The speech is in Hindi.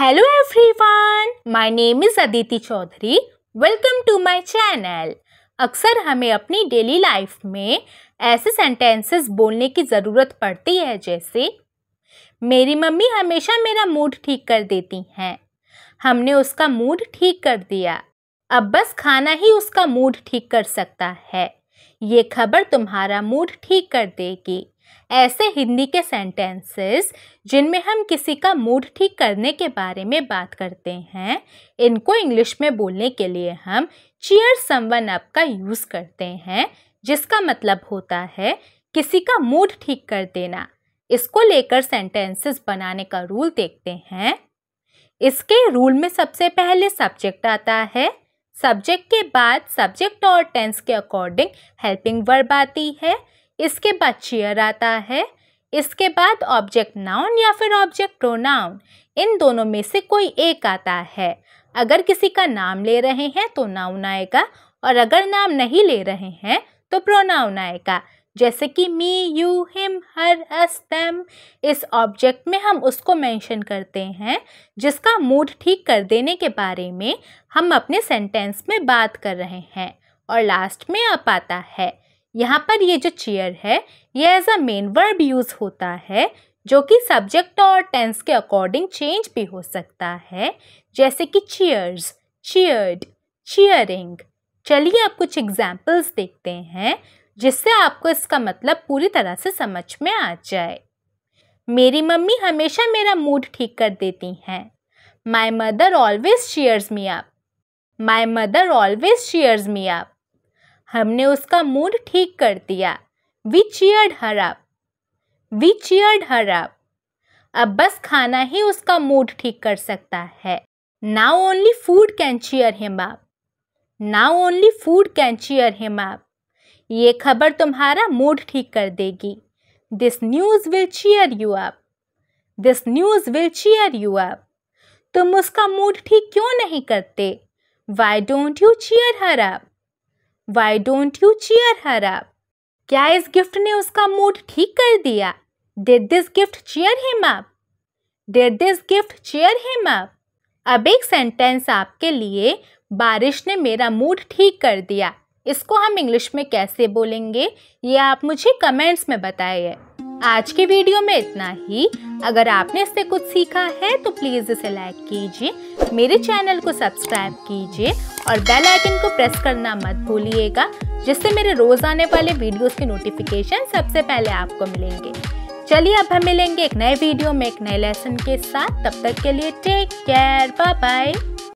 hello everyone my name is Aditi Chaudhary welcome to my channel अक्सर हमें अपनी डेली लाइफ में ऐसे सेंटेंसेस बोलने की ज़रूरत पड़ती है जैसे मेरी मम्मी हमेशा मेरा मूड ठीक कर देती हैं हमने उसका मूड ठीक कर दिया अब बस खाना ही उसका मूड ठीक कर सकता है ये खबर तुम्हारा मूड ठीक कर देगी ऐसे हिंदी के सेंटेंसेस जिनमें हम किसी का मूड ठीक करने के बारे में बात करते हैं इनको इंग्लिश में बोलने के लिए हम चीयर समवन अप का यूज़ करते हैं जिसका मतलब होता है किसी का मूड ठीक कर देना इसको लेकर सेंटेंसेस बनाने का रूल देखते हैं इसके रूल में सबसे पहले सब्जेक्ट आता है सब्जेक्ट के बाद सब्जेक्ट और टेंस के अकॉर्डिंग हेल्पिंग वर्ब आती है इसके बाद चेयर आता है इसके बाद ऑब्जेक्ट नाउन या फिर ऑब्जेक्ट प्रोनाउन इन दोनों में से कोई एक आता है अगर किसी का नाम ले रहे हैं तो नाउन आएगा और अगर नाम नहीं ले रहे हैं तो प्रोनाउन आएगा जैसे कि me you him her us them इस ऑब्जेक्ट में हम उसको मेंशन करते हैं जिसका मूड ठीक कर देने के बारे में हम अपने सेंटेंस में बात कर रहे हैं और लास्ट में अप आता है यहाँ पर ये जो चेयर है ये as a main verb use होता है जो कि सब्जेक्ट और टेंस के अकॉर्डिंग चेंज भी हो सकता है जैसे कि चेयर्स चेयर्ड चेयरिंग चलिए आप कुछ एग्जाम्पल्स देखते हैं जिससे आपको इसका मतलब पूरी तरह से समझ में आ जाए मेरी मम्मी हमेशा मेरा मूड ठीक कर देती हैं my mother always cheers me up my mother always cheers me up हमने उसका मूड ठीक कर दिया we cheered her up we cheered her up अब बस खाना ही उसका मूड ठीक कर सकता है now only food can cheer him up now only food can cheer him up ये खबर तुम्हारा मूड ठीक कर देगी this news will cheer you up this news will cheer you up तुम उसका मूड ठीक क्यों नहीं करते why don't you cheer her up why don't you cheer her up क्या इस गिफ्ट ने उसका मूड ठीक कर दिया did this gift cheer him up did this gift cheer him up अब एक सेंटेंस आपके लिए बारिश ने मेरा मूड ठीक कर दिया इसको हम इंग्लिश में कैसे बोलेंगे ये आप मुझे कमेंट्स में बताइए आज के वीडियो में इतना ही अगर आपने इससे कुछ सीखा है तो प्लीज़ इसे लाइक कीजिए मेरे चैनल को सब्सक्राइब कीजिए और बेल आइकन को प्रेस करना मत भूलिएगा जिससे मेरे रोज़ आने वाले वीडियोस के नोटिफिकेशन सबसे पहले आपको मिलेंगे चलिए अब हम मिलेंगे एक नए वीडियो में एक नए लेसन के साथ तब तक के लिए टेक केयर बाय बाय